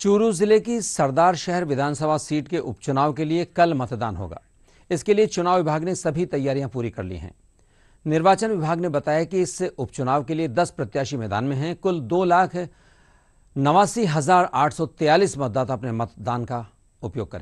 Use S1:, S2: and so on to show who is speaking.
S1: चूरू जिले की सरदार शहर विधानसभा सीट के उपचुनाव के लिए कल मतदान होगा इसके लिए चुनाव विभाग ने सभी तैयारियां पूरी कर ली हैं निर्वाचन विभाग ने बताया कि इस उपचुनाव के लिए 10 प्रत्याशी मैदान में हैं कुल दो लाख नवासी हजार आठ सौ मतदाता अपने मतदान का उपयोग करें